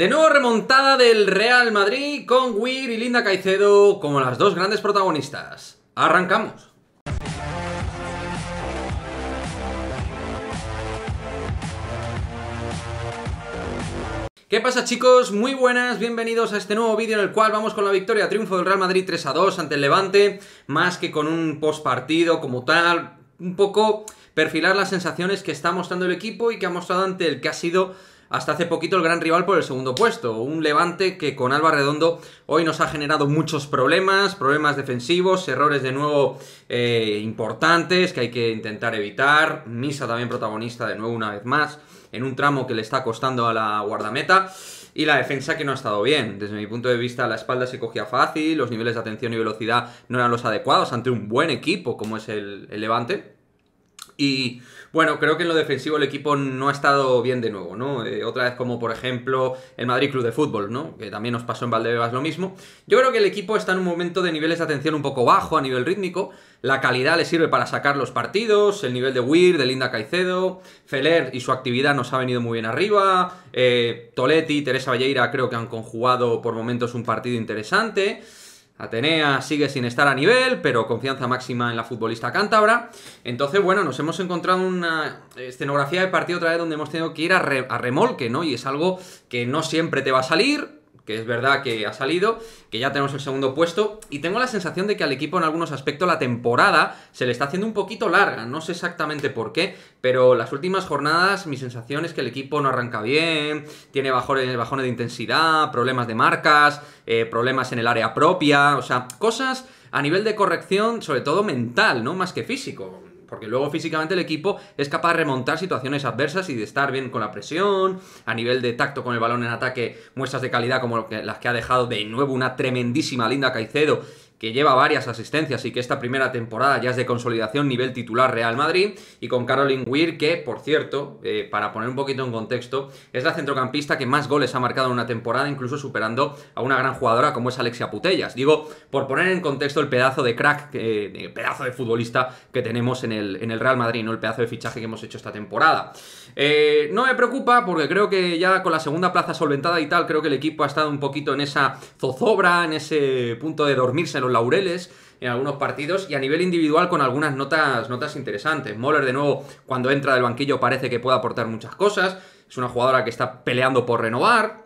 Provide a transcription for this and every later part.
De nuevo remontada del Real Madrid con Weir y Linda Caicedo como las dos grandes protagonistas. Arrancamos. ¿Qué pasa chicos? Muy buenas, bienvenidos a este nuevo vídeo en el cual vamos con la victoria, triunfo del Real Madrid 3 a 2 ante el Levante, más que con un post partido como tal, un poco perfilar las sensaciones que está mostrando el equipo y que ha mostrado ante el que ha sido hasta hace poquito el gran rival por el segundo puesto. Un Levante que con Alba Redondo hoy nos ha generado muchos problemas, problemas defensivos, errores de nuevo eh, importantes que hay que intentar evitar. Misa también protagonista de nuevo una vez más en un tramo que le está costando a la guardameta y la defensa que no ha estado bien. Desde mi punto de vista, la espalda se cogía fácil, los niveles de atención y velocidad no eran los adecuados ante un buen equipo como es el Levante. Y bueno, creo que en lo defensivo el equipo no ha estado bien de nuevo, ¿no? Eh, otra vez como por ejemplo el Madrid Club de Fútbol, ¿no? Que también nos pasó en Valdebebas lo mismo. Yo creo que el equipo está en un momento de niveles de atención un poco bajo a nivel rítmico. La calidad le sirve para sacar los partidos, el nivel de Weir, de Linda Caicedo, Feler y su actividad nos ha venido muy bien arriba. Eh, Toletti y Teresa Valleira creo que han conjugado por momentos un partido interesante. Atenea sigue sin estar a nivel, pero confianza máxima en la futbolista cántabra. Entonces, bueno, nos hemos encontrado una escenografía de partido otra vez donde hemos tenido que ir a, a remolque, ¿no? Y es algo que no siempre te va a salir, que es verdad que ha salido, que ya tenemos el segundo puesto, y tengo la sensación de que al equipo en algunos aspectos la temporada se le está haciendo un poquito larga, no sé exactamente por qué, pero las últimas jornadas mi sensación es que el equipo no arranca bien, tiene bajones, bajones de intensidad, problemas de marcas, eh, problemas en el área propia, o sea, cosas a nivel de corrección, sobre todo mental, ¿no? Más que físico porque luego físicamente el equipo es capaz de remontar situaciones adversas y de estar bien con la presión, a nivel de tacto con el balón en ataque, muestras de calidad como las que ha dejado de nuevo una tremendísima Linda Caicedo que lleva varias asistencias y que esta primera temporada ya es de consolidación nivel titular Real Madrid, y con Caroline Weir, que, por cierto, eh, para poner un poquito en contexto, es la centrocampista que más goles ha marcado en una temporada, incluso superando a una gran jugadora como es Alexia Putellas. Digo, por poner en contexto el pedazo de crack, el eh, pedazo de futbolista que tenemos en el, en el Real Madrid, no el pedazo de fichaje que hemos hecho esta temporada. Eh, no me preocupa porque creo que ya con la segunda plaza solventada y tal, creo que el equipo ha estado un poquito en esa zozobra, en ese punto de dormirse los laureles en algunos partidos y a nivel individual con algunas notas, notas interesantes. Moller, de nuevo, cuando entra del banquillo parece que puede aportar muchas cosas. Es una jugadora que está peleando por renovar.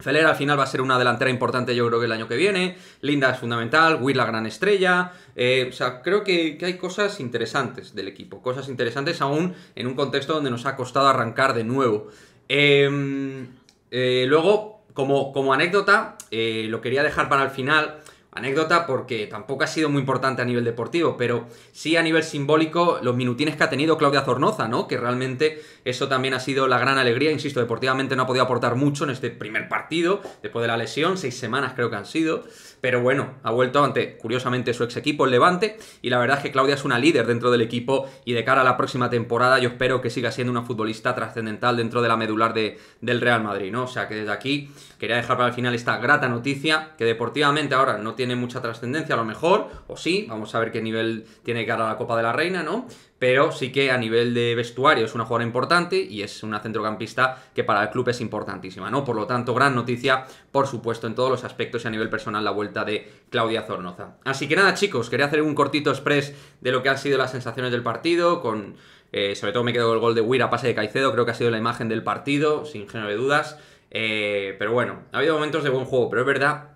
Feller al final va a ser una delantera importante yo creo que el año que viene. Linda es fundamental, Will la gran estrella. Eh, o sea, creo que, hay cosas interesantes del equipo. Cosas interesantes aún en un contexto donde nos ha costado arrancar de nuevo. Em, eh, luego, como, como anécdota, eh, lo quería dejar para el final Anécdota porque tampoco ha sido muy importante a nivel deportivo, pero sí a nivel simbólico los minutines que ha tenido Claudia Zornoza, ¿no? Que realmente eso también ha sido la gran alegría, insisto, deportivamente no ha podido aportar mucho en este primer partido, después de la lesión, seis semanas creo que han sido, pero bueno, ha vuelto ante curiosamente su ex equipo, el Levante, y la verdad es que Claudia es una líder dentro del equipo y de cara a la próxima temporada yo espero que siga siendo una futbolista trascendental dentro de la medular del Real Madrid, ¿no? O sea que desde aquí quería dejar para el final esta grata noticia que deportivamente ahora no tiene tiene mucha trascendencia a lo mejor, o sí, vamos a ver qué nivel tiene que cara la Copa de la Reina, ¿no? Pero sí que a nivel de vestuario es una jugada importante y es una centrocampista que para el club es importantísima, ¿no? Por lo tanto, gran noticia, por supuesto, en todos los aspectos y a nivel personal la vuelta de Claudia Zornoza. Así que nada, chicos, quería hacer un cortito express de lo que han sido las sensaciones del partido, con... Eh, sobre todo me quedo el gol de Weir a pase de Caicedo, creo que ha sido la imagen del partido, sin género de dudas. Eh, pero bueno, ha habido momentos de buen juego, pero es verdad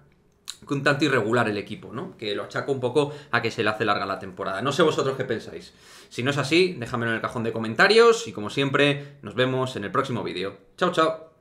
un tanto irregular el equipo, ¿no? Que lo achaco un poco a que se le hace larga la temporada. No sé vosotros qué pensáis. Si no es así, déjamelo en el cajón de comentarios y como siempre, nos vemos en el próximo vídeo. Chao, chao.